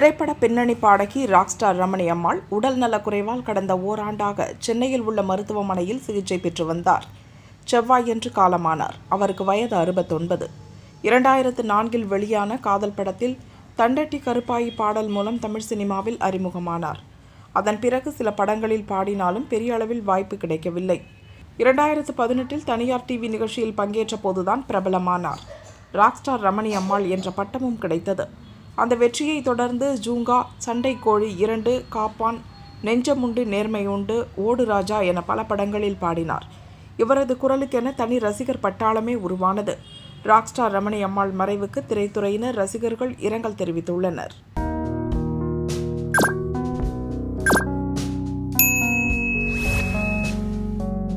திரைப்பட பின்னணி பாடகி ராக் ஸ்டார் ரமணி அம்மாள் உடல் நலக்குறைவால் கடந்த ஓராண்டாக சென்னையில் உள்ள மருத்துவமனையில் சிகிச்சை பெற்று வந்தார் செவ்வாயன்று காலமானார் அவருக்கு வயது அறுபத்தொன்பது இரண்டாயிரத்து நான்கில் வெளியான காதல் படத்தில் தண்டட்டி கருப்பாயி பாடல் மூலம் தமிழ் சினிமாவில் அறிமுகமானார் அதன் பிறகு சில படங்களில் பாடினாலும் பெரிய அளவில் வாய்ப்பு கிடைக்கவில்லை இரண்டாயிரத்து பதினெட்டில் தனியார் டிவி நிகழ்ச்சியில் பங்கேற்ற போதுதான் பிரபலமானார் ராக் ஸ்டார் ரமணி அம்மாள் என்ற பட்டமும் கிடைத்தது அந்த வெற்றியை தொடர்ந்து ஜூங்கா சண்டை கோழி இரண்டு காப்பான் நெஞ்சமுண்டு நேர்மையுண்டு ஓடு ராஜா என பல படங்களில் பாடினார் இவரது குரலுக்கென தனி ரசிகர் பட்டாளமே உருவானது ராக்ஸ்டார் ரமணி அம்மாள் மறைவுக்கு திரைத்துறையினர் ரசிகர்கள் இரங்கல் தெரிவித்துள்ளனர்